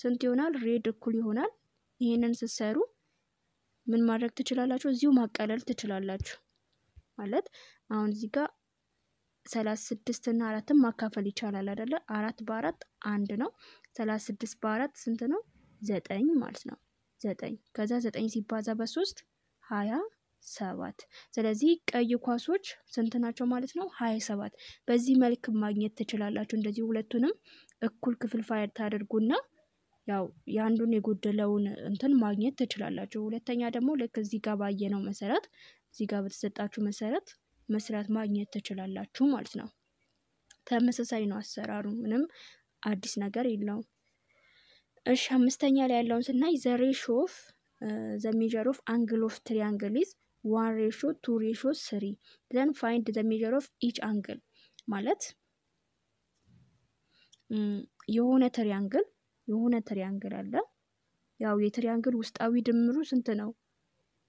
ስንት ይሆናል? ሬድ እኩል ይሆናል። ይህንን ስትሰሩ ምን ማድረግ ትችላላችሁ? እዚሁ ማቀለል ትችላላችሁ ማለት አሁን እዚህ ጋር ሰላሳ ስድስት እና አራትን ማካፈል ይቻላል አይደለ? አራት በአራት አንድ ነው። ሰላሳ ስድስት በአራት ስንት ነው? ዘጠኝ ማለት ነው። ዘጠኝ ከዛ ዘጠኝ ሲባዛ በሶስት ሀያ ሰባት ስለዚህ ቀይ ኳሶች ስንት ናቸው ማለት ነው? ሀያ ሰባት በዚህ መልክ ማግኘት ትችላላችሁ። እንደዚህ ሁለቱንም እኩል ክፍልፋይ ታደርጉና ያው የአንዱን የጎደለውን እንትን ማግኘት ትችላላችሁ። ሁለተኛ ደግሞ ልክ እዚህ ጋር ባየነው መሰረት እዚህ ጋር በተሰጣችሁ መሰረት መስራት ማግኘት ትችላላችሁ ማለት ነው። ተመሳሳይ ነው አሰራሩ ምንም አዲስ ነገር የለውም። እሺ አምስተኛ ላይ ያለውን ስናይ ዘ ሬሾ ኦፍ ዘ ሜጀር ኦፍ አንግል ኦፍ ትሪያንግል ኢዝ ዋን ሬሾ ቱ ሬሾ ስሪ ዘን ፋይንድ ዘ ሜጀር ኦፍ ኢች አንግል ማለት mm, የሆነ ትሪያንግል የሆነ ትሪያንግል አለ። ያው የትሪያንግል ውስጣዊ ድምሩ ስንት ነው?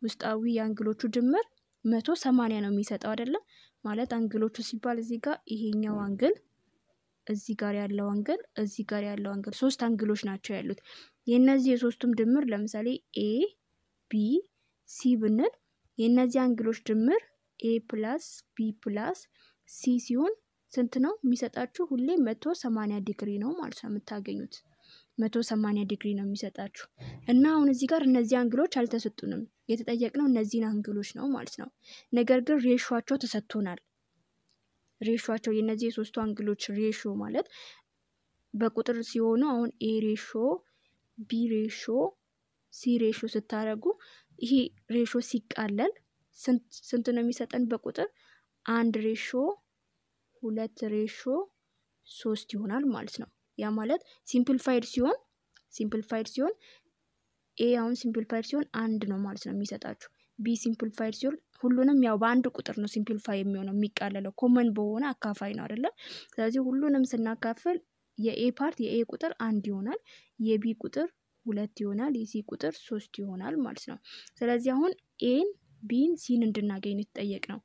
ውስጣዊ የአንግሎቹ ድምር መቶ ሰማኒያ ነው የሚሰጠው አይደለም ማለት አንግሎቹ ሲባል እዚህ ጋር ይሄኛው አንግል እዚህ ጋር ያለው አንግል እዚህ ጋር ያለው አንግል ሶስት አንግሎች ናቸው ያሉት። የእነዚህ የሶስቱም ድምር ለምሳሌ ኤ ቢ ሲ ብንል የእነዚህ አንግሎች ድምር ኤ ፕላስ ቢ ፕላስ ሲ ሲሆን ስንት ነው የሚሰጣችሁ? ሁሌ መቶ ሰማኒያ ዲግሪ ነው ማለት ነው የምታገኙት። መቶ ሰማኒያ ዲግሪ ነው የሚሰጣችሁ እና አሁን እዚህ ጋር እነዚህ አንግሎች አልተሰጡንም። የተጠየቅነው እነዚህን አንግሎች ነው ማለት ነው። ነገር ግን ሬሾቸው ተሰጥቶናል። ሬሾቸው የእነዚህ የሶስቱ አንግሎች ሬሾ ማለት በቁጥር ሲሆኑ አሁን ኤ ሬሾ፣ ቢ ሬሾ፣ ሲ ሬሾ ስታደርጉ ይሄ ሬሾ ሲቃለል ስንት ነው የሚሰጠን? በቁጥር አንድ ሬሾ፣ ሁለት ሬሾ፣ ሶስት ይሆናል ማለት ነው። ያ ማለት ሲምፕልፋይድ ሲሆን ሲምፕልፋይድ ሲሆን ኤ አሁን ሲምፕሊፋይድ ሲሆን አንድ ነው ማለት ነው የሚሰጣችሁ። ቢ ሲምፕሊፋይድ ሲሆን ሁሉንም ያው በአንድ ቁጥር ነው ሲምፕሊፋይ የሚሆነው የሚቃለለው ኮመን በሆነ አካፋይ ነው አይደለም። ስለዚህ ሁሉንም ስናካፍል የኤ ፓርት የኤ ቁጥር አንድ ይሆናል። የቢ ቁጥር ሁለት ይሆናል። የሲ ቁጥር ሶስት ይሆናል ማለት ነው። ስለዚህ አሁን ኤን ቢን ሲን እንድናገኝ የተጠየቅ ነው።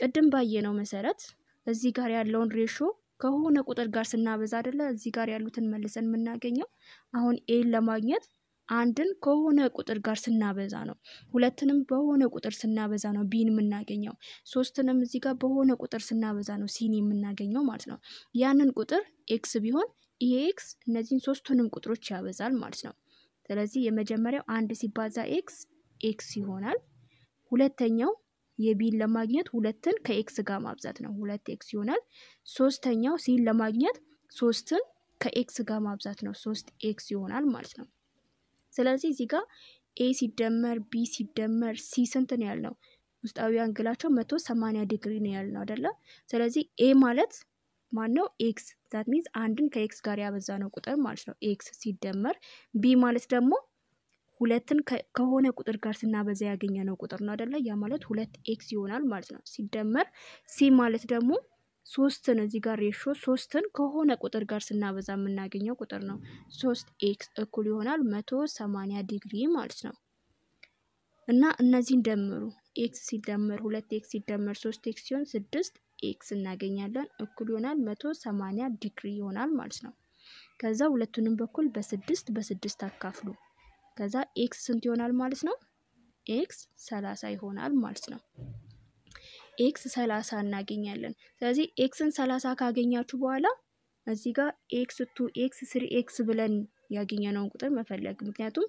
ቅድም ባየነው መሰረት እዚህ ጋር ያለውን ሬሾ ከሆነ ቁጥር ጋር ስናበዛ አይደለ እዚህ ጋር ያሉትን መልሰን የምናገኘው። አሁን ኤን ለማግኘት አንድን ከሆነ ቁጥር ጋር ስናበዛ ነው። ሁለትንም በሆነ ቁጥር ስናበዛ ነው ቢን የምናገኘው። ሶስትንም እዚህ ጋር በሆነ ቁጥር ስናበዛ ነው ሲን የምናገኘው ማለት ነው። ያንን ቁጥር ኤክስ ቢሆን ይሄ ኤክስ እነዚህን ሶስቱንም ቁጥሮች ያበዛል ማለት ነው። ስለዚህ የመጀመሪያው አንድ ሲባዛ ኤክስ ኤክስ ይሆናል። ሁለተኛው የቢን ለማግኘት ሁለትን ከኤክስ ጋር ማብዛት ነው። ሁለት ኤክስ ይሆናል። ሶስተኛው ሲን ለማግኘት ሶስትን ከኤክስ ጋር ማብዛት ነው። ሶስት ኤክስ ይሆናል ማለት ነው። ስለዚህ እዚህ ጋር ኤ ሲደመር ቢ ሲደመር ሲ ስንት ነው ያልነው? ውስጣዊ አንግላቸው መቶ ሰማንያ ዲግሪ ነው ያልነው አይደለ? ስለዚህ ኤ ማለት ማን ነው? ኤክስ ዛት ሚንስ አንድን ከኤክስ ጋር ያበዛ ነው ቁጥር ማለት ነው። ኤክስ ሲደመር ቢ ማለት ደግሞ ሁለትን ከሆነ ቁጥር ጋር ስናበዛ ያገኘ ነው ቁጥር ነው አይደለ? ያ ማለት ሁለት ኤክስ ይሆናል ማለት ነው። ሲደመር ሲ ማለት ደግሞ ሶስትን እዚህ ጋር ሬሾ ሶስትን ከሆነ ቁጥር ጋር ስናበዛ የምናገኘው ቁጥር ነው። ሶስት ኤክስ እኩል ይሆናል መቶ ሰማኒያ ዲግሪ ማለት ነው። እና እነዚህን ደምሩ። ኤክስ ሲደመር ሁለት ኤክስ ሲደመር ሶስት ኤክስ ሲሆን ስድስት ኤክስ እናገኛለን። እኩል ይሆናል መቶ ሰማኒያ ዲግሪ ይሆናል ማለት ነው። ከዛ ሁለቱንም በኩል በስድስት በስድስት አካፍሉ። ከዛ ኤክስ ስንት ይሆናል ማለት ነው? ኤክስ ሰላሳ ይሆናል ማለት ነው። ኤክስ ሰላሳ እናገኛለን። ስለዚህ ኤክስን ሰላሳ ካገኛችሁ በኋላ እዚህ ጋር ኤክስ ቱ ኤክስ ስሪ ኤክስ ብለን ያገኘነውን ቁጥር መፈለግ ምክንያቱም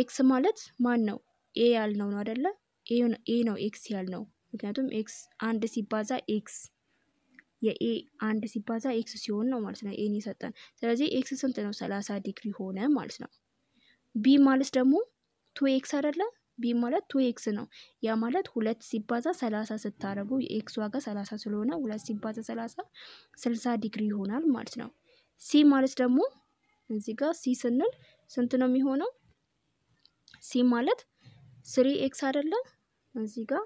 ኤክስ ማለት ማን ነው? ኤ ያልነው ነው አደለ? ኤ ነው ኤክስ ያልነው። ምክንያቱም ኤክስ አንድ ሲባዛ ኤክስ የኤ አንድ ሲባዛ ኤክስ ሲሆን ነው ማለት ነው ኤን የሰጠን። ስለዚህ ኤክስ ስንት ነው? ሰላሳ ዲግሪ ሆነ ማለት ነው። ቢ ማለት ደግሞ ቱ ኤክስ አደለ? ቢ ማለት ቱ ኤክስ ነው። ያ ማለት ሁለት ሲባዛ ሰላሳ ስታረጉ የኤክስ ዋጋ ሰላሳ ስለሆነ ሁለት ሲባዛ ሰላሳ ስልሳ ዲግሪ ይሆናል ማለት ነው። ሲ ማለት ደግሞ እዚህ ጋር ሲ ስንል ስንት ነው የሚሆነው? ሲ ማለት ስሪ ኤክስ አይደለ? እዚህ ጋር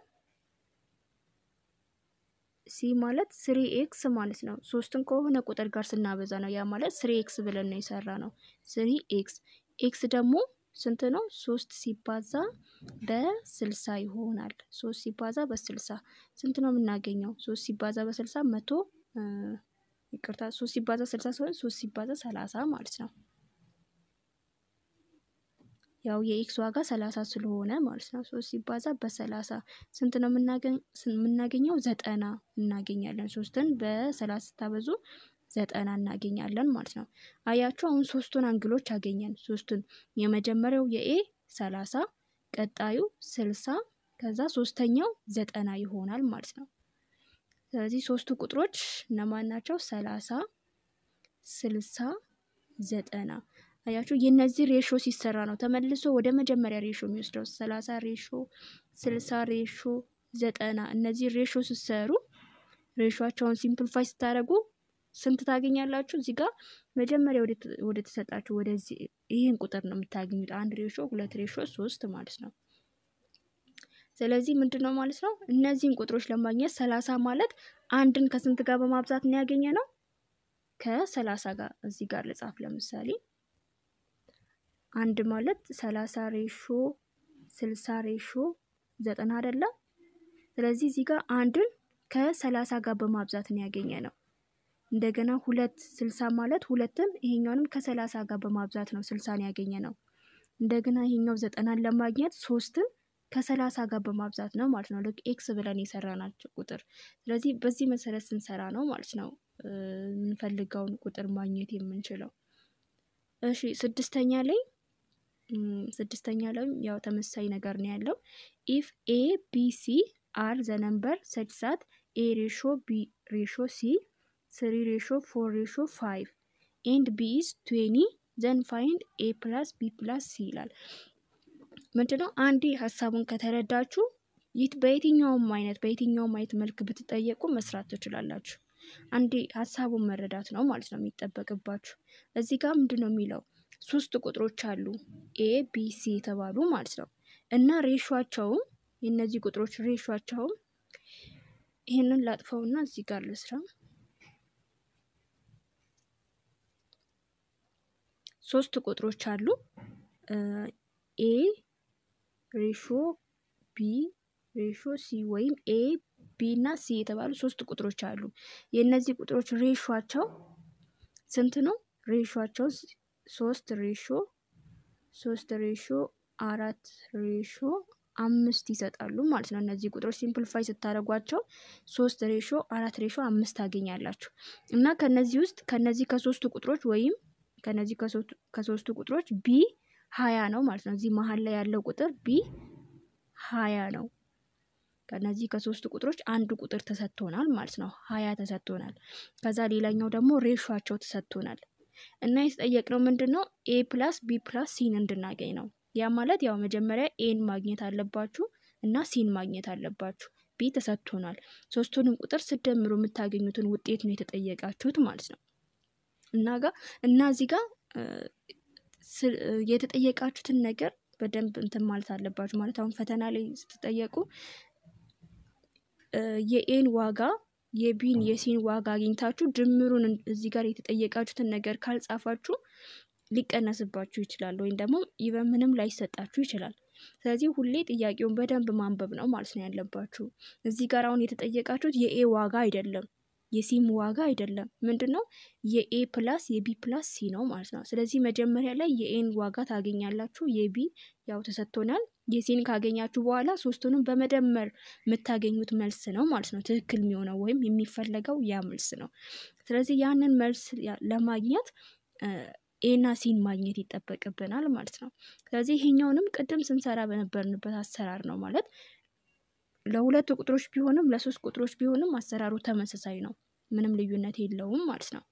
ሲ ማለት ስሪ ኤክስ ማለት ነው። ሶስትን ከሆነ ቁጥር ጋር ስናበዛ ነው። ያ ማለት ስሪ ኤክስ ብለን ነው የሰራ ነው። ስሪ ኤክስ ኤክስ ደግሞ ስንት ነው? ሶስት ሲባዛ በስልሳ ይሆናል። ሶስት ሲባዛ በስልሳ ስንት ነው የምናገኘው? ሶስት ሲባዛ በስልሳ መቶ ይቅርታ፣ ሶስት ሲባዛ ስልሳ ሲሆን ሶስት ሲባዛ ሰላሳ ማለት ነው። ያው የኤክስ ዋጋ ሰላሳ ስለሆነ ማለት ነው። ሶስት ሲባዛ በሰላሳ ስንት ነው የምናገኘው? ዘጠና እናገኛለን። ሶስትን በሰላሳ ስታበዙ ዘጠና እናገኛለን ማለት ነው። አያችሁ አሁን ሶስቱን አንግሎች አገኘን። ሶስቱን የመጀመሪያው የኤ ሰላሳ ቀጣዩ ስልሳ ከዛ ሶስተኛው ዘጠና ይሆናል ማለት ነው። ስለዚህ ሶስቱ ቁጥሮች እነማን ናቸው? ሰላሳ ስልሳ ዘጠና አያችሁ የነዚህ ሬሾ ሲሰራ ነው ተመልሶ ወደ መጀመሪያ ሬሾ የሚወስደው ሰላሳ ሬሾ ስልሳ ሬሾ ዘጠና እነዚህ ሬሾ ሲሰሩ ሬሾቸውን ሲምፕልፋይ ስታደርጉ ስንት ታገኛላችሁ? እዚህ ጋር መጀመሪያ ወደ ተሰጣችሁ ወደዚህ ይህን ቁጥር ነው የምታገኙት። አንድ ሬሾ፣ ሁለት ሬሾ፣ ሶስት ማለት ነው። ስለዚህ ምንድን ነው ማለት ነው እነዚህን ቁጥሮች ለማግኘት ሰላሳ ማለት አንድን ከስንት ጋር በማብዛት ነው ያገኘ ነው ከሰላሳ ጋር እዚህ ጋር ልጻፍ። ለምሳሌ አንድ ማለት ሰላሳ ሬሾ ስልሳ ሬሾ ዘጠና አይደለም። ስለዚህ እዚህ ጋር አንድን ከሰላሳ ጋር በማብዛት ነው ያገኘ ነው። እንደገና ሁለት ስልሳ ማለት ሁለትን ይሄኛውንም ከሰላሳ ጋር በማብዛት ነው ስልሳን ያገኘ ነው። እንደገና ይሄኛው ዘጠናን ለማግኘት ሶስትን ከሰላሳ ጋር በማብዛት ነው ማለት ነው። ልክ ኤክስ ብለን የሰራናቸው ቁጥር ስለዚህ በዚህ መሰረት ስንሰራ ነው ማለት ነው የምንፈልገውን ቁጥር ማግኘት የምንችለው። እሺ ስድስተኛ ላይ ስድስተኛ ላይ ያው ተመሳሳይ ነገር ነው ያለው ኢፍ ኤ ቢ ሲ አር ዘነንበር ሰድሳት ኤ ሬሾ ቢ ሬሾ ሲ 3 ratio 4 ratio 5 and b is 20 ዘን ፋይንድ ኤ ፕላስ ቢ ፕላስ ሲ ይላል። ምንድነው አንዴ ሀሳቡን ከተረዳችሁ ይህ በየትኛውም አይነት በየትኛውም አይነት መልክ ብትጠየቁ መስራት ትችላላችሁ። አንዴ ሀሳቡን መረዳት ነው ማለት ነው የሚጠበቅባችሁ። እዚህ ጋር ምንድነው የሚለው ሶስት ቁጥሮች አሉ ኤ ቢ ሲ የተባሉ ማለት ነው እና ሬሾቸውም የእነዚህ ቁጥሮች ሬሾቸውም ይህንን ላጥፈውና እዚህ ጋር ልስራ ሶስት ቁጥሮች አሉ። ኤ ሬሾ ቢ ሬሾ ሲ ወይም ኤ ቢ እና ሲ የተባሉ ሶስት ቁጥሮች አሉ። የእነዚህ ቁጥሮች ሬሾቸው ስንት ነው? ሬሾቸው ሶስት ሬሾ ሶስት ሬሾ አራት ሬሾ አምስት ይሰጣሉ ማለት ነው። እነዚህ ቁጥሮች ሲምፕልፋይ ስታደርጓቸው ሶስት ሬሾ አራት ሬሾ አምስት ታገኛላችሁ እና ከነዚህ ውስጥ ከነዚህ ከሶስቱ ቁጥሮች ወይም ከነዚህ ከሶስቱ ቁጥሮች ቢ ሀያ ነው ማለት ነው። እዚህ መሀል ላይ ያለው ቁጥር ቢ ሀያ ነው። ከነዚህ ከሶስቱ ቁጥሮች አንዱ ቁጥር ተሰጥቶናል ማለት ነው። ሀያ ተሰጥቶናል። ከዛ ሌላኛው ደግሞ ሬሾቸው ተሰጥቶናል እና የተጠየቅነው ምንድን ነው? ኤ ፕላስ ቢ ፕላስ ሲን እንድናገኝ ነው። ያ ማለት ያው መጀመሪያ ኤን ማግኘት አለባችሁ እና ሲን ማግኘት አለባችሁ። ቢ ተሰጥቶናል። ሶስቱንም ቁጥር ስደምሩ የምታገኙትን ውጤት ነው የተጠየቃችሁት ማለት ነው። እና ጋ እና እዚህ ጋር የተጠየቃችሁትን ነገር በደንብ እንትን ማለት አለባችሁ። ማለት አሁን ፈተና ላይ ስትጠየቁ የኤን ዋጋ የቢን የሲን ዋጋ አግኝታችሁ ድምሩን እዚህ ጋር የተጠየቃችሁትን ነገር ካልጻፋችሁ ሊቀነስባችሁ ይችላል፣ ወይም ደግሞ ኢቨን ምንም ላይሰጣችሁ ይችላል። ስለዚህ ሁሌ ጥያቄውን በደንብ ማንበብ ነው ማለት ነው ያለባችሁ። እዚህ ጋር አሁን የተጠየቃችሁት የኤ ዋጋ አይደለም የሲም ዋጋ አይደለም። ምንድን ነው የኤ ፕላስ የቢ ፕላስ ሲ ነው ማለት ነው። ስለዚህ መጀመሪያ ላይ የኤን ዋጋ ታገኛላችሁ። የቢ ያው ተሰጥቶናል። የሲን ካገኛችሁ በኋላ ሶስቱንም በመደመር የምታገኙት መልስ ነው ማለት ነው። ትክክል የሚሆነው ወይም የሚፈለገው ያ መልስ ነው። ስለዚህ ያንን መልስ ለማግኘት ኤና ሲን ማግኘት ይጠበቅብናል ማለት ነው። ስለዚህ ይሄኛውንም ቅድም ስንሰራ በነበርንበት አሰራር ነው ማለት ለሁለት ቁጥሮች ቢሆንም ለሶስት ቁጥሮች ቢሆንም አሰራሩ ተመሳሳይ ነው። ምንም ልዩነት የለውም ማለት ነው።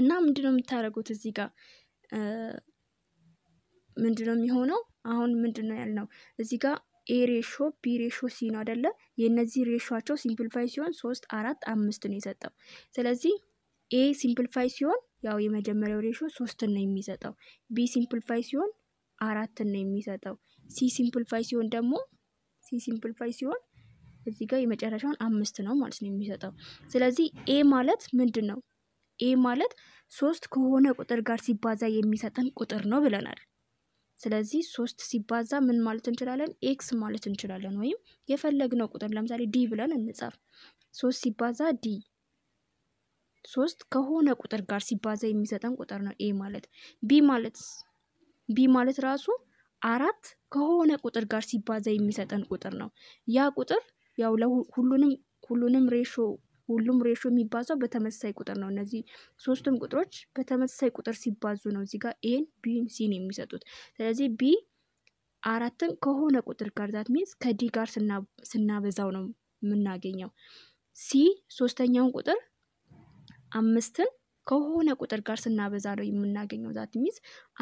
እና ምንድነው የምታደርጉት እዚህ ጋር ምንድነው የሚሆነው? አሁን ምንድነው ያልነው እዚህ ጋር ኤ ሬሾ ቢ ሬሾ ሲ ነው አይደለ? የእነዚህ ሬሾቸው ሲምፕልፋይ ሲሆን ሶስት አራት አምስት ነው የሰጠው። ስለዚህ ኤ ሲምፕልፋይ ሲሆን ያው የመጀመሪያው ሬሾ ሶስትን ነው የሚሰጠው። ቢ ሲምፕልፋይ ሲሆን አራትን ነው የሚሰጠው። ሲ ሲምፕልፋይ ሲሆን ደግሞ ሲምፕልፋይ ሲሆን እዚህ ጋር የመጨረሻውን አምስት ነው ማለት ነው የሚሰጠው። ስለዚህ ኤ ማለት ምንድን ነው? ኤ ማለት ሶስት ከሆነ ቁጥር ጋር ሲባዛ የሚሰጠን ቁጥር ነው ብለናል። ስለዚህ ሶስት ሲባዛ ምን ማለት እንችላለን? ኤክስ ማለት እንችላለን። ወይም የፈለግነው ቁጥር ለምሳሌ ዲ ብለን እንጻፍ። ሶስት ሲባዛ ዲ ሶስት ከሆነ ቁጥር ጋር ሲባዛ የሚሰጠን ቁጥር ነው ኤ ማለት። ቢ ማለት ቢ ማለት ራሱ አራት ከሆነ ቁጥር ጋር ሲባዛ የሚሰጠን ቁጥር ነው። ያ ቁጥር ያው ለሁሉንም ሁሉንም ሬሾ ሁሉም ሬሾ የሚባዛው በተመሳሳይ ቁጥር ነው። እነዚህ ሶስቱም ቁጥሮች በተመሳሳይ ቁጥር ሲባዙ ነው እዚህ ጋር ኤን ቢን ሲን የሚሰጡት። ስለዚህ ቢ አራትን ከሆነ ቁጥር ጋር ዛት ሚንስ ከዲ ጋር ስናበዛው ነው የምናገኘው። ሲ ሶስተኛውን ቁጥር አምስትን ከሆነ ቁጥር ጋር ስናበዛ ነው የምናገኘው። ዛት ሚዝ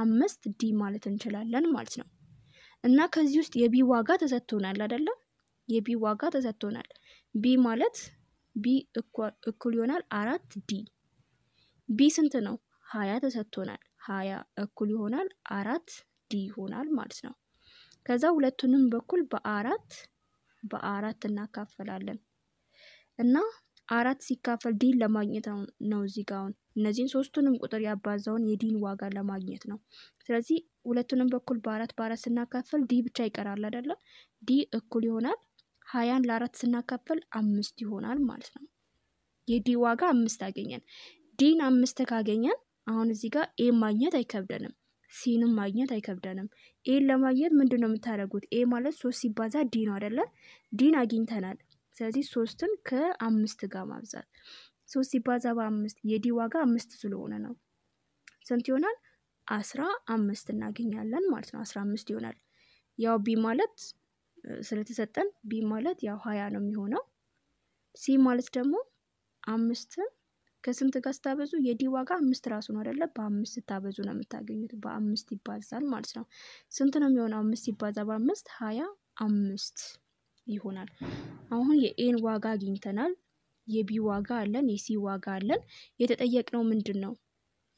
አምስት ዲ ማለት እንችላለን ማለት ነው። እና ከዚህ ውስጥ የቢ ዋጋ ተሰጥቶናል አይደለም? የቢ ዋጋ ተሰጥቶናል። ቢ ማለት ቢ እኩል ይሆናል አራት ዲ። ቢ ስንት ነው? ሀያ ተሰጥቶናል። ሀያ እኩል ይሆናል አራት ዲ ይሆናል ማለት ነው። ከዛ ሁለቱንም በኩል በአራት በአራት እናካፈላለን እና አራት ሲካፈል ዲን ለማግኘት ነው እዚህ ጋ አሁን እነዚህን ሶስቱንም ቁጥር ያባዛውን የዲን ዋጋ ለማግኘት ነው። ስለዚህ ሁለቱንም በኩል በአራት በአራት ስናካፈል ዲ ብቻ ይቀራል አይደለ? ዲ እኩል ይሆናል ሀያን ለአራት ስናካፈል አምስት ይሆናል ማለት ነው። የዲ ዋጋ አምስት አገኘን። ዲን አምስት ካገኘን አሁን እዚህ ጋር ኤ ማግኘት አይከብደንም። ሲንም ማግኘት አይከብደንም። ኤን ለማግኘት ምንድን ነው የምታደርጉት? ኤ ማለት ሶስት ሲባዛ ዲ ነው አይደለ? ዲን አግኝተናል። ስለዚህ ሶስትን ከአምስት ጋር ማብዛት ሶስት ሲባዛ በአምስት የዲ ዋጋ አምስት ስለሆነ ነው። ስንት ይሆናል? አስራ አምስት እናገኛለን ማለት ነው። አስራ አምስት ይሆናል። ያው ቢ ማለት ስለተሰጠን ቢ ማለት ያው ሀያ ነው የሚሆነው። ሲ ማለት ደግሞ አምስትን ከስንት ጋር ስታበዙ የዲ ዋጋ አምስት ራሱ ነው አደለ በአምስት ስታበዙ ነው የምታገኙት። በአምስት ይባዛል ማለት ነው። ስንት ነው የሚሆነው? አምስት ይባዛ በአምስት ሀያ አምስት ይሆናል። አሁን የኤን ዋጋ አግኝተናል የቢ ዋጋ አለን የሲ ዋጋ አለን የተጠየቅነው ምንድነው?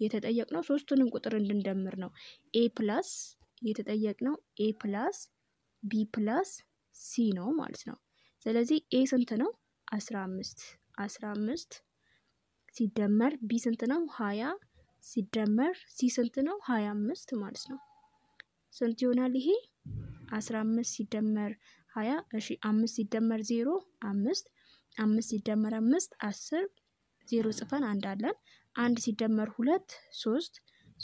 የተጠየቅነው ሶስቱንም ቁጥር እንድንደምር ነው። ኤ ፕላስ የተጠየቅነው ኤ ፕላስ ቢ ፕላስ ሲ ነው ማለት ነው። ስለዚህ ኤ ስንት ነው? አስራ አምስት አስራ አምስት ሲደመር ቢ ስንት ነው? ሀያ ሲደመር ሲ ስንት ነው? ሀያ አምስት ማለት ነው። ስንት ይሆናል ይሄ? አስራ አምስት ሲደመር ሀያ እሺ አምስት ሲደመር ዜሮ አምስት አምስት ሲደመር አምስት አስር ዜሮ ጽፈን አንድ አለን። አንድ ሲደመር ሁለት ሶስት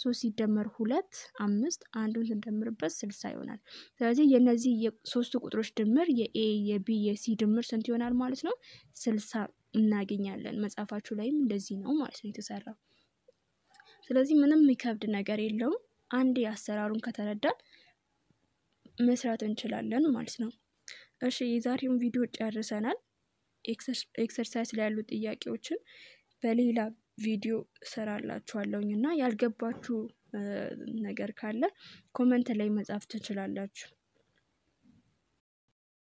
ሶስት ሲደመር ሁለት አምስት አንዱን ስንደምርበት ስልሳ ይሆናል። ስለዚህ የእነዚህ የሶስቱ ቁጥሮች ድምር የኤ የቢ የሲ ድምር ስንት ይሆናል ማለት ነው? ስልሳ እናገኛለን። መጽሐፋችሁ ላይም እንደዚህ ነው ማለት ነው የተሰራ ስለዚህ ምንም የሚከብድ ነገር የለውም። አንድ የአሰራሩን ከተረዳን መስራት እንችላለን ማለት ነው። እሺ የዛሬውን ቪዲዮ ጨርሰናል። ኤክሰርሳይዝ ላይ ያሉ ጥያቄዎችን በሌላ ቪዲዮ ሰራላችኋለሁኝ እና ያልገባችሁ ነገር ካለ ኮመንት ላይ መጻፍ ትችላላችሁ።